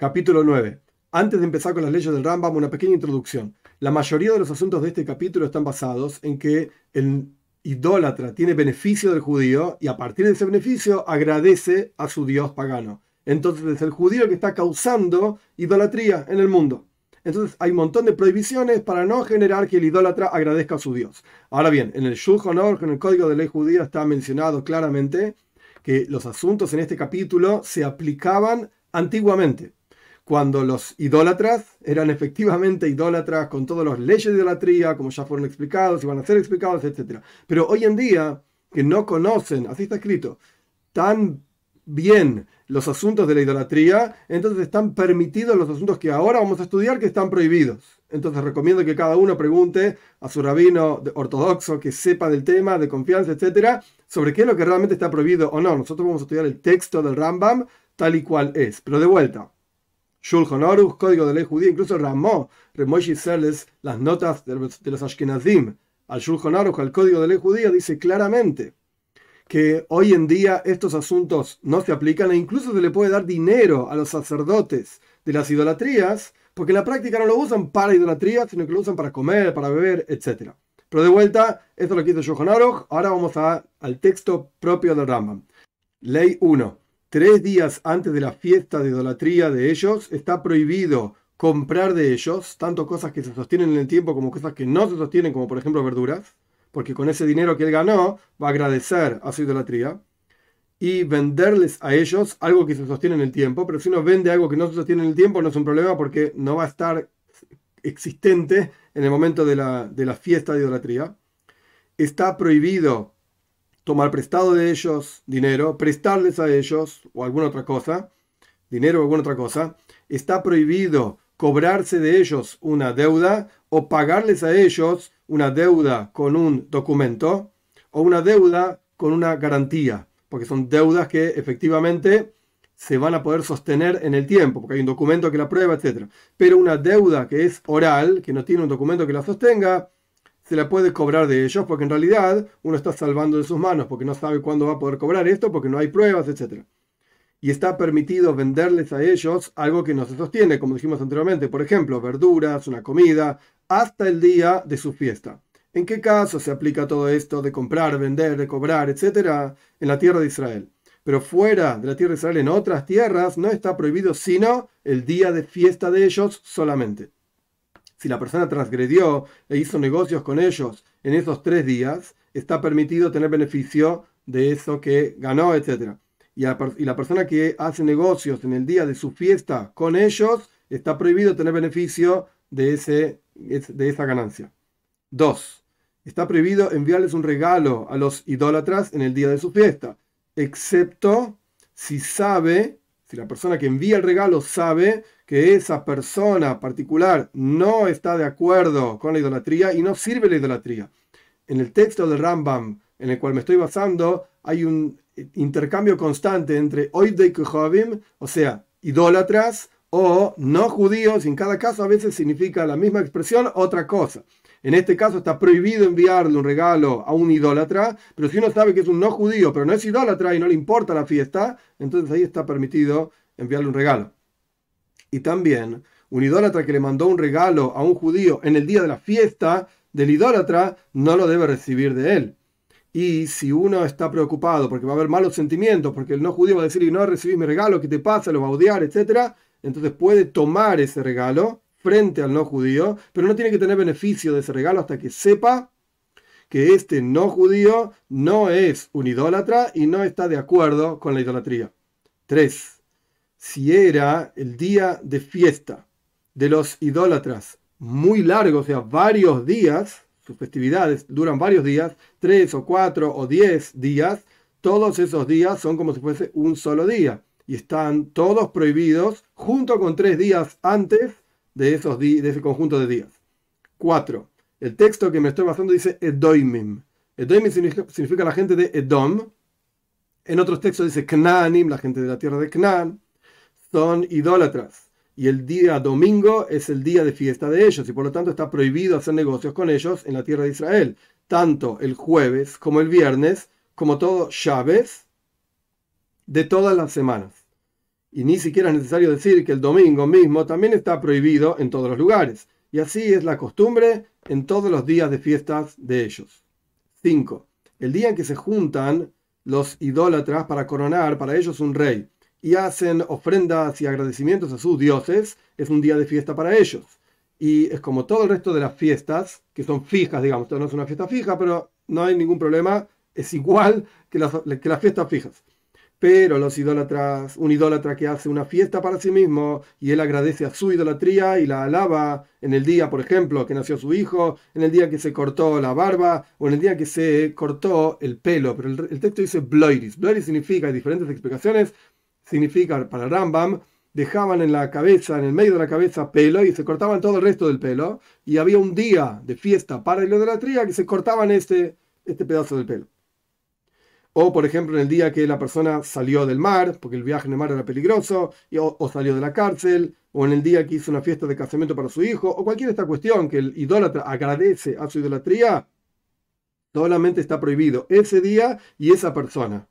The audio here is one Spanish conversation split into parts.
Capítulo 9. Antes de empezar con las leyes del Rambam, una pequeña introducción. La mayoría de los asuntos de este capítulo están basados en que el idólatra tiene beneficio del judío y a partir de ese beneficio agradece a su dios pagano. Entonces es el judío que está causando idolatría en el mundo. Entonces hay un montón de prohibiciones para no generar que el idólatra agradezca a su dios. Ahora bien, en el Shulchan Aruch, en el Código de Ley Judía, está mencionado claramente que los asuntos en este capítulo se aplicaban antiguamente cuando los idólatras eran efectivamente idólatras con todas las leyes de idolatría, como ya fueron explicados y van a ser explicados, etc. Pero hoy en día, que no conocen, así está escrito, tan bien los asuntos de la idolatría, entonces están permitidos los asuntos que ahora vamos a estudiar que están prohibidos. Entonces recomiendo que cada uno pregunte a su rabino ortodoxo que sepa del tema, de confianza, etcétera, sobre qué es lo que realmente está prohibido o no. Nosotros vamos a estudiar el texto del Rambam tal y cual es. Pero de vuelta, Shulchan Aruch, Código de Ley Judía, incluso Ramó, y las notas de los, Ashkenazim al Shulchan Aruch, al Código de Ley Judía, dice claramente que hoy en día estos asuntos no se aplican e incluso se le puede dar dinero a los sacerdotes de las idolatrías, porque en la práctica no lo usan para idolatría, sino que lo usan para comer, para beber, etc. Pero de vuelta, esto lo que dice Shulchan Aruch, ahora vamos a, al texto propio de Rambam. Ley 1 tres días antes de la fiesta de idolatría de ellos, está prohibido comprar de ellos, tanto cosas que se sostienen en el tiempo como cosas que no se sostienen, como por ejemplo verduras, porque con ese dinero que él ganó va a agradecer a su idolatría, y venderles a ellos algo que se sostiene en el tiempo, pero si uno vende algo que no se sostiene en el tiempo no es un problema porque no va a estar existente en el momento de la, de la fiesta de idolatría. Está prohibido tomar prestado de ellos dinero, prestarles a ellos o alguna otra cosa, dinero o alguna otra cosa, está prohibido cobrarse de ellos una deuda o pagarles a ellos una deuda con un documento o una deuda con una garantía, porque son deudas que efectivamente se van a poder sostener en el tiempo, porque hay un documento que la prueba, etc. Pero una deuda que es oral, que no tiene un documento que la sostenga, se la puede cobrar de ellos, porque en realidad uno está salvando de sus manos, porque no sabe cuándo va a poder cobrar esto, porque no hay pruebas, etc. Y está permitido venderles a ellos algo que no se sostiene, como dijimos anteriormente, por ejemplo, verduras, una comida, hasta el día de su fiesta. ¿En qué caso se aplica todo esto de comprar, vender, de cobrar, etcétera, en la tierra de Israel? Pero fuera de la tierra de Israel, en otras tierras, no está prohibido sino el día de fiesta de ellos solamente si la persona transgredió e hizo negocios con ellos en esos tres días, está permitido tener beneficio de eso que ganó, etc. Y, la persona que hace negocios en el día de su fiesta con ellos, está prohibido tener beneficio de, ese, de esa ganancia. Dos, Está prohibido enviarles un regalo a los idólatras en el día de su fiesta, excepto si sabe, si la persona que envía el regalo sabe que esa persona particular no está de acuerdo con la idolatría y no sirve la idolatría. En el texto del Rambam, en el cual me estoy basando, hay un intercambio constante entre Oidei Kohavim, o sea, idólatras, o no judíos, y en cada caso a veces significa la misma expresión, otra cosa. En este caso está prohibido enviarle un regalo a un idólatra, pero si uno sabe que es un no judío, pero no es idólatra y no le importa la fiesta, entonces ahí está permitido enviarle un regalo. Y también un idólatra que le mandó un regalo a un judío en el día de la fiesta del idólatra no lo debe recibir de él. Y si uno está preocupado porque va a haber malos sentimientos, porque el no judío va a decir, y no recibí mi regalo, ¿qué te pasa? Lo va a odiar, etc. Entonces puede tomar ese regalo frente al no judío, pero no tiene que tener beneficio de ese regalo hasta que sepa que este no judío no es un idólatra y no está de acuerdo con la idolatría. 3 si era el día de fiesta de los idólatras muy largo, o sea, varios días, sus festividades duran varios días, tres o cuatro o diez días, todos esos días son como si fuese un solo día y están todos prohibidos junto con tres días antes de, esos ese conjunto de días. Cuatro. El texto que me estoy basando dice Edoimim. Edoimim significa, la gente de Edom. En otros textos dice Knanim, la gente de la tierra de Knan son idólatras y el día domingo es el día de fiesta de ellos y por lo tanto está prohibido hacer negocios con ellos en la tierra de Israel, tanto el jueves como el viernes, como todo llaves de todas las semanas. Y ni siquiera es necesario decir que el domingo mismo también está prohibido en todos los lugares. Y así es la costumbre en todos los días de fiestas de ellos. 5. El día en que se juntan los idólatras para coronar para ellos un rey y hacen ofrendas y agradecimientos a sus dioses, es un día de fiesta para ellos. Y es como todo el resto de las fiestas, que son fijas, digamos, esto no es una fiesta fija, pero no hay ningún problema, es igual que las, que las fiestas fijas. Pero los idólatras, un idólatra que hace una fiesta para sí mismo y él agradece a su idolatría y la alaba en el día, por ejemplo, que nació su hijo, en el día que se cortó la barba o en el día que se cortó el pelo. Pero el, el texto dice bloiris. Bloiris significa, hay diferentes explicaciones, significa para Rambam, dejaban en la cabeza, en el medio de la cabeza, pelo y se cortaban todo el resto del pelo. Y había un día de fiesta para la idolatría que se cortaban este, este pedazo del pelo. O, por ejemplo, en el día que la persona salió del mar, porque el viaje en el mar era peligroso, o, salió de la cárcel, o en el día que hizo una fiesta de casamiento para su hijo, o cualquier esta cuestión que el idólatra agradece a su idolatría, solamente está prohibido ese día y esa persona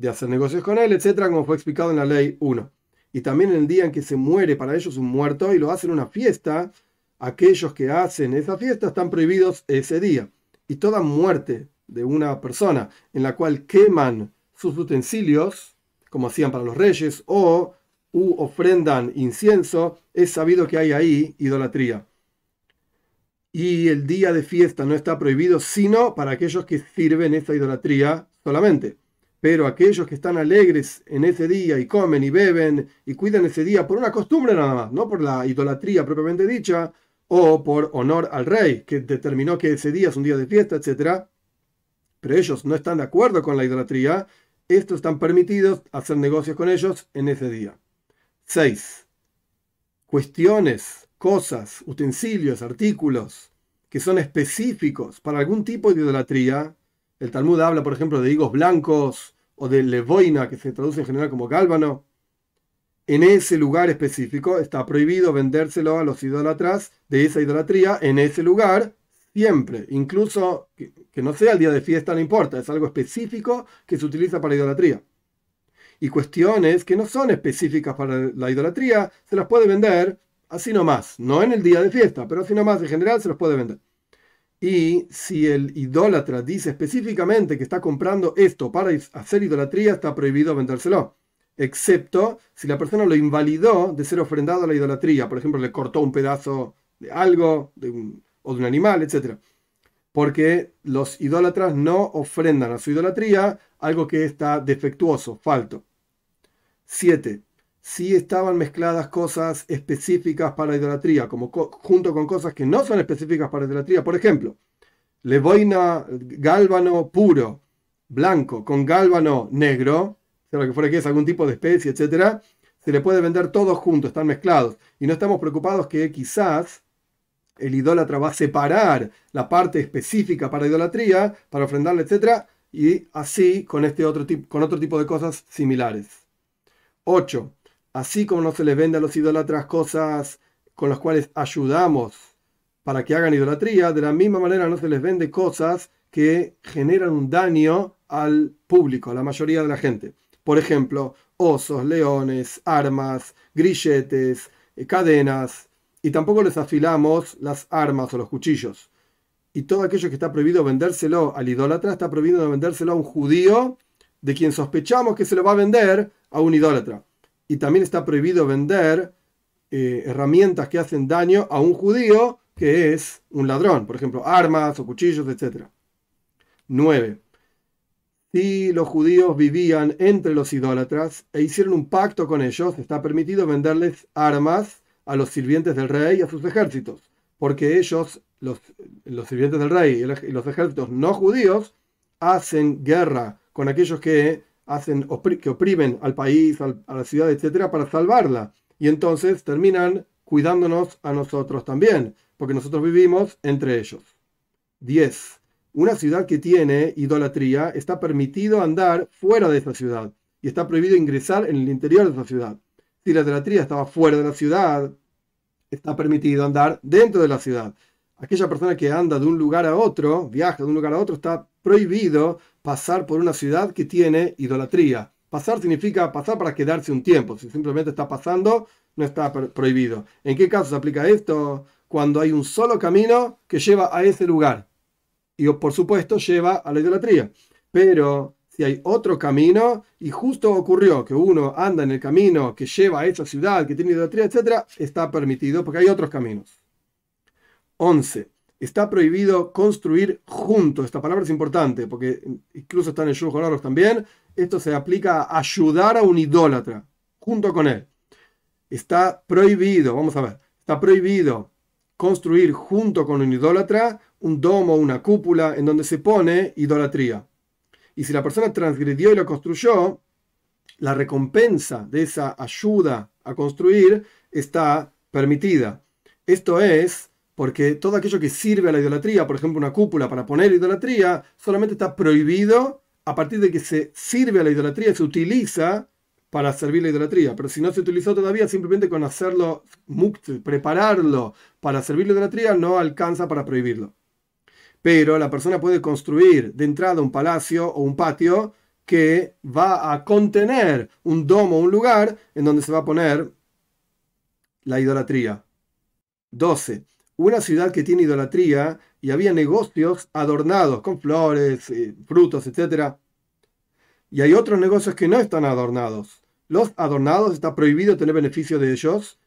de hacer negocios con él, etcétera, como fue explicado en la ley 1. Y también en el día en que se muere para ellos un muerto y lo hacen una fiesta, aquellos que hacen esa fiesta están prohibidos ese día. Y toda muerte de una persona en la cual queman sus utensilios, como hacían para los reyes, o ofrendan incienso, es sabido que hay ahí idolatría. Y el día de fiesta no está prohibido sino para aquellos que sirven esa idolatría solamente. Pero aquellos que están alegres en ese día y comen y beben y cuidan ese día por una costumbre nada más, no por la idolatría propiamente dicha, o por honor al rey, que determinó que ese día es un día de fiesta, etc. Pero ellos no están de acuerdo con la idolatría, estos están permitidos hacer negocios con ellos en ese día. 6. Cuestiones, cosas, utensilios, artículos que son específicos para algún tipo de idolatría, el Talmud habla, por ejemplo, de higos blancos o de levoina, que se traduce en general como gálbano. En ese lugar específico está prohibido vendérselo a los idólatras de esa idolatría en ese lugar siempre, incluso que, que no sea el día de fiesta, no importa, es algo específico que se utiliza para idolatría. Y cuestiones que no son específicas para la idolatría se las puede vender así nomás, no en el día de fiesta, pero así nomás en general se los puede vender. Y si el idólatra dice específicamente que está comprando esto para hacer idolatría, está prohibido vendérselo. Excepto si la persona lo invalidó de ser ofrendado a la idolatría. Por ejemplo, le cortó un pedazo de algo o de un animal, etc. Porque los idólatras no ofrendan a su idolatría algo que está defectuoso, falto. 7 si estaban mezcladas cosas específicas para idolatría, como junto con cosas que no son específicas para idolatría. Por ejemplo, leboina gálbano puro, blanco, con gálbano negro, sea lo que fuera que es, algún tipo de especie, etcétera, se le puede vender todos juntos, están mezclados. Y no estamos preocupados que quizás el idólatra va a separar la parte específica para idolatría, para ofrendarle, etcétera, y así con, este otro, con otro tipo de cosas similares. 8 así como no se les vende a los idólatras cosas con las cuales ayudamos para que hagan idolatría, de la misma manera no se les vende cosas que generan un daño al público, a la mayoría de la gente. Por ejemplo, osos, leones, armas, grilletes, eh, cadenas, y tampoco les afilamos las armas o los cuchillos. Y todo aquello que está prohibido vendérselo al idólatra está prohibido vendérselo a un judío de quien sospechamos que se lo va a vender a un idólatra y también está prohibido vender eh, herramientas que hacen daño a un judío que es un ladrón, por ejemplo, armas o cuchillos, etc. 9. Si los judíos vivían entre los idólatras e hicieron un pacto con ellos, está permitido venderles armas a los sirvientes del rey y a sus ejércitos, porque ellos, los, los sirvientes del rey y los ejércitos no judíos, hacen guerra con aquellos que hacen que oprimen al país, a la ciudad, etcétera, para salvarla. Y entonces terminan cuidándonos a nosotros también, porque nosotros vivimos entre ellos. 10. Una ciudad que tiene idolatría está permitido andar fuera de esa ciudad y está prohibido ingresar en el interior de esa ciudad. Si la idolatría estaba fuera de la ciudad, está permitido andar dentro de la ciudad. Aquella persona que anda de un lugar a otro, viaja de un lugar a otro, está prohibido pasar por una ciudad que tiene idolatría. Pasar significa pasar para quedarse un tiempo. Si simplemente está pasando, no está prohibido. ¿En qué caso se aplica esto? Cuando hay un solo camino que lleva a ese lugar. Y por supuesto lleva a la idolatría. Pero si hay otro camino y justo ocurrió que uno anda en el camino que lleva a esa ciudad, que tiene idolatría, etc., está permitido porque hay otros caminos. 11. Está prohibido construir junto. Esta palabra es importante porque incluso está en el Shulchan también. Esto se aplica a ayudar a un idólatra junto con él. Está prohibido, vamos a ver, está prohibido construir junto con un idólatra un domo, una cúpula en donde se pone idolatría. Y si la persona transgredió y lo construyó, la recompensa de esa ayuda a construir está permitida. Esto es porque todo aquello que sirve a la idolatría, por ejemplo una cúpula para poner idolatría, solamente está prohibido a partir de que se sirve a la idolatría, se utiliza para servir la idolatría. Pero si no se utilizó todavía, simplemente con hacerlo prepararlo para servir la idolatría, no alcanza para prohibirlo. Pero la persona puede construir de entrada un palacio o un patio que va a contener un domo, o un lugar en donde se va a poner la idolatría. 12 una ciudad que tiene idolatría y había negocios adornados con flores, eh, frutos, etc. Y hay otros negocios que no están adornados. Los adornados está prohibido tener beneficio de ellos,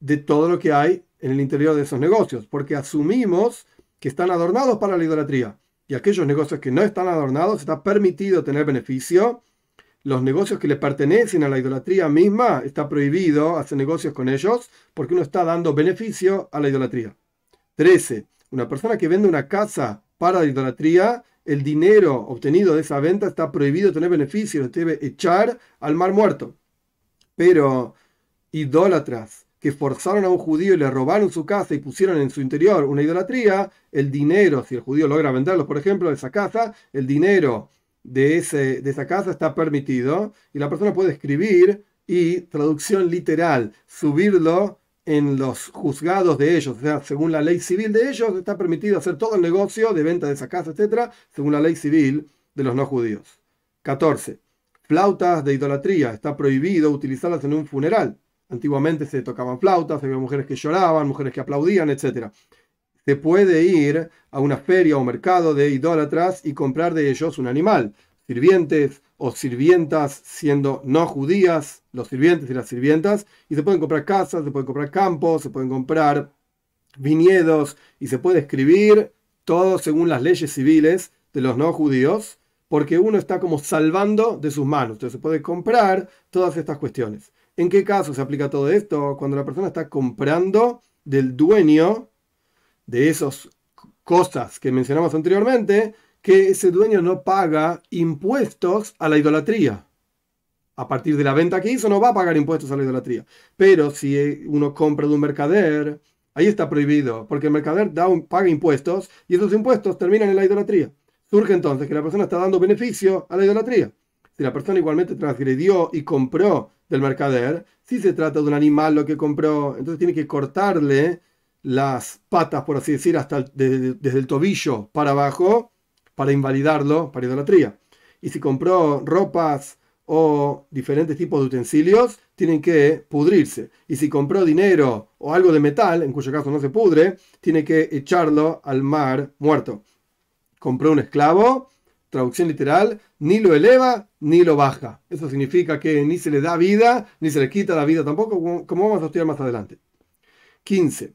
de todo lo que hay en el interior de esos negocios, porque asumimos que están adornados para la idolatría. Y aquellos negocios que no están adornados está permitido tener beneficio. Los negocios que le pertenecen a la idolatría misma está prohibido hacer negocios con ellos porque uno está dando beneficio a la idolatría. 13. Una persona que vende una casa para idolatría, el dinero obtenido de esa venta está prohibido tener beneficio, lo debe echar al mar muerto. Pero idólatras que forzaron a un judío y le robaron su casa y pusieron en su interior una idolatría, el dinero, si el judío logra venderlo, por ejemplo, de esa casa, el dinero de, ese, de esa casa está permitido y la persona puede escribir y, traducción literal, subirlo en los juzgados de ellos, o sea, según la ley civil de ellos, está permitido hacer todo el negocio de venta de esa casa, etcétera, según la ley civil de los no judíos. 14. Flautas de idolatría. Está prohibido utilizarlas en un funeral. Antiguamente se tocaban flautas, había mujeres que lloraban, mujeres que aplaudían, etcétera. Se puede ir a una feria o mercado de idólatras y comprar de ellos un animal, sirvientes, o sirvientas siendo no judías, los sirvientes y las sirvientas, y se pueden comprar casas, se pueden comprar campos, se pueden comprar viñedos, y se puede escribir todo según las leyes civiles de los no judíos, porque uno está como salvando de sus manos, entonces se puede comprar todas estas cuestiones. ¿En qué caso se aplica todo esto? Cuando la persona está comprando del dueño de esas cosas que mencionamos anteriormente, que ese dueño no paga impuestos a la idolatría. A partir de la venta que hizo no va a pagar impuestos a la idolatría. Pero si eh, uno compra de un mercader, ahí está prohibido, porque el mercader da un, paga impuestos y esos impuestos terminan en la idolatría. Surge entonces que la persona está dando beneficio a la idolatría. Si la persona igualmente transgredió y compró del mercader, si se trata de un animal lo que compró, entonces tiene que cortarle las patas, por así decir, hasta desde el tobillo para abajo para invalidarlo para idolatría. Y si compró ropas o diferentes tipos de utensilios, tienen que pudrirse. Y si compró dinero o algo de metal, en cuyo caso no se pudre, tiene que echarlo al mar muerto. Compró un esclavo, traducción literal, ni lo eleva ni lo baja. Eso significa que ni se le da vida, ni se le quita la vida tampoco, como vamos a estudiar más adelante. 15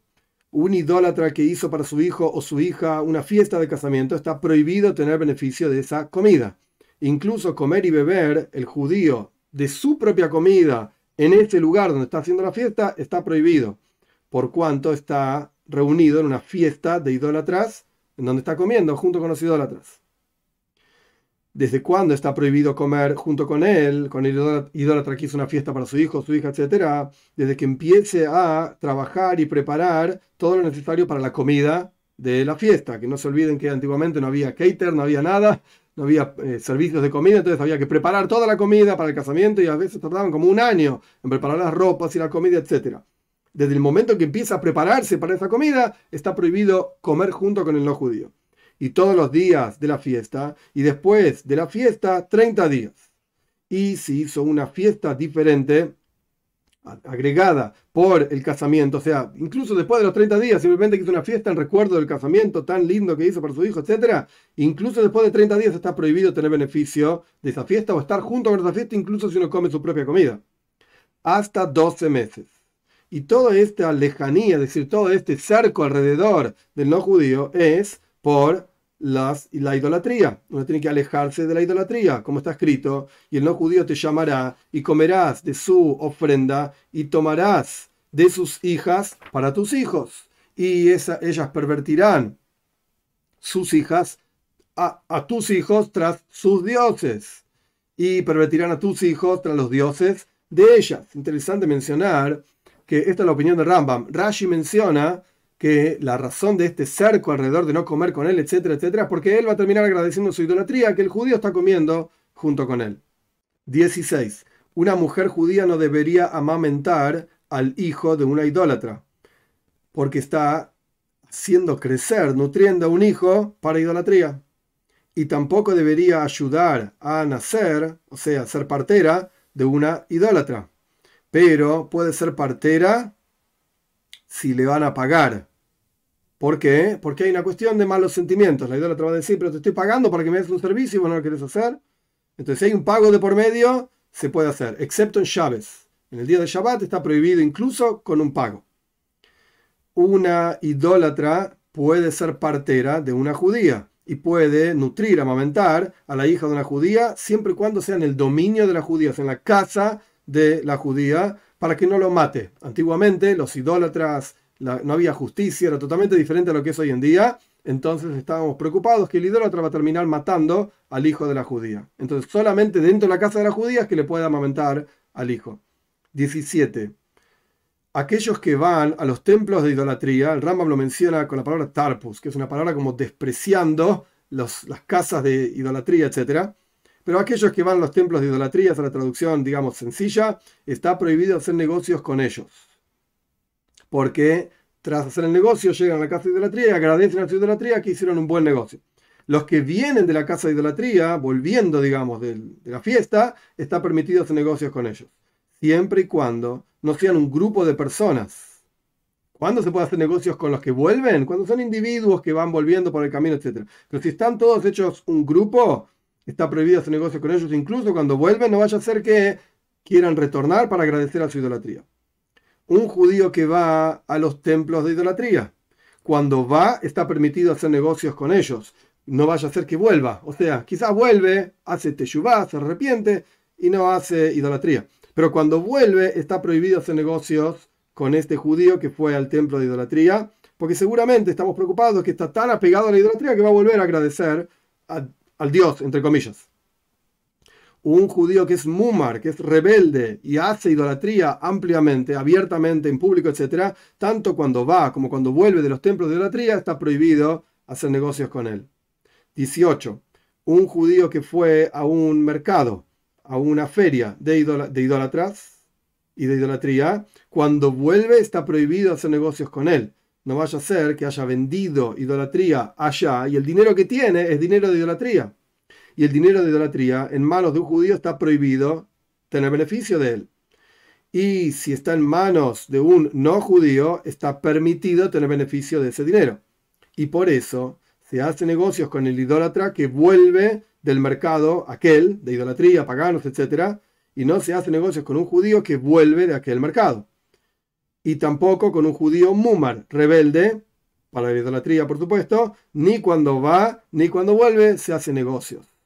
un idólatra que hizo para su hijo o su hija una fiesta de casamiento, está prohibido tener beneficio de esa comida. Incluso comer y beber el judío de su propia comida en ese lugar donde está haciendo la fiesta está prohibido, por cuanto está reunido en una fiesta de idólatras en donde está comiendo junto con los idólatras desde cuándo está prohibido comer junto con él, con el idólatra que hizo una fiesta para su hijo, su hija, etcétera, desde que empiece a trabajar y preparar todo lo necesario para la comida de la fiesta. Que no se olviden que antiguamente no había cater, no había nada, no había eh, servicios de comida, entonces había que preparar toda la comida para el casamiento y a veces tardaban como un año en preparar las ropas y la comida, etcétera. Desde el momento que empieza a prepararse para esa comida, está prohibido comer junto con el no judío y todos los días de la fiesta, y después de la fiesta 30 días. Y si hizo una fiesta diferente, agregada por el casamiento, o sea, incluso después de los 30 días, simplemente que hizo una fiesta en recuerdo del casamiento tan lindo que hizo para su hijo, etc. Incluso después de 30 días está prohibido tener beneficio de esa fiesta o estar junto con esa fiesta, incluso si uno come su propia comida. Hasta 12 meses. Y toda esta lejanía, es decir, todo este cerco alrededor del no judío es por la idolatría. Uno tiene que alejarse de la idolatría, como está escrito, y el no judío te llamará y comerás de su ofrenda y tomarás de sus hijas para tus hijos. Y ellas pervertirán sus hijas a, a tus hijos tras sus dioses. Y pervertirán a tus hijos tras los dioses de ellas. Interesante mencionar que esta es la opinión de Rambam. Rashi menciona que la razón de este cerco alrededor de no comer con él, etcétera, etcétera, es porque él va a terminar agradeciendo su idolatría que el judío está comiendo junto con él. 16. Una mujer judía no debería amamentar al hijo de una idólatra, porque está haciendo crecer, nutriendo a un hijo para idolatría. Y tampoco debería ayudar a nacer, o sea, ser partera de una idólatra. Pero puede ser partera si le van a pagar. ¿Por qué? Porque hay una cuestión de malos sentimientos. La idólatra va a decir, pero te estoy pagando para que me des un servicio y vos no lo querés hacer. Entonces, si hay un pago de por medio, se puede hacer, excepto en Shabat. En el día de Shabat está prohibido incluso con un pago. Una idólatra puede ser partera de una judía y puede nutrir, amamentar a la hija de una judía siempre y cuando sea en el dominio de la judía, sea, en la casa de la judía, para que no lo mate. Antiguamente los idólatras no había justicia, era totalmente diferente a lo que es hoy en día. Entonces estábamos preocupados que el idólatra va a terminar matando al hijo de la judía. Entonces solamente dentro de la casa de la judía es que le pueda amamentar al hijo. 17. Aquellos que van a los templos de idolatría, el Rambam lo menciona con la palabra tarpus, que es una palabra como despreciando las casas de idolatría, etc. Pero aquellos que van a los templos de idolatría, es la traducción, digamos, sencilla, está prohibido hacer negocios con ellos porque tras hacer el negocio llegan a la casa de idolatría y agradecen a su idolatría que hicieron un buen negocio. Los que vienen de la casa de idolatría, volviendo, digamos, de, la fiesta, está permitido hacer negocios con ellos, siempre y cuando no sean un grupo de personas. ¿Cuándo se puede hacer negocios con los que vuelven? Cuando son individuos que van volviendo por el camino, etc. Pero si están todos hechos un grupo, está prohibido hacer negocios con ellos, incluso cuando vuelven, no vaya a ser que quieran retornar para agradecer a su idolatría un judío que va a los templos de idolatría. Cuando va, está permitido hacer negocios con ellos. No vaya a ser que vuelva. O sea, quizás vuelve, hace teshuvá, se arrepiente y no hace idolatría. Pero cuando vuelve, está prohibido hacer negocios con este judío que fue al templo de idolatría, porque seguramente estamos preocupados que está tan apegado a la idolatría que va a volver a agradecer al Dios, entre comillas un judío que es mumar, que es rebelde y hace idolatría ampliamente, abiertamente, en público, etc., tanto cuando va como cuando vuelve de los templos de idolatría, está prohibido hacer negocios con él. 18. Un judío que fue a un mercado, a una feria de, de idolatras y de idolatría, cuando vuelve está prohibido hacer negocios con él. No vaya a ser que haya vendido idolatría allá y el dinero que tiene es dinero de idolatría y el dinero de idolatría en manos de un judío está prohibido tener beneficio de él. Y si está en manos de un no judío, está permitido tener beneficio de ese dinero. Y por eso se hace negocios con el idólatra que vuelve del mercado aquel de idolatría, paganos, etc. Y no se hace negocios con un judío que vuelve de aquel mercado. Y tampoco con un judío mumar, rebelde, para la idolatría, por supuesto, ni cuando va, ni cuando vuelve, se hace negocios.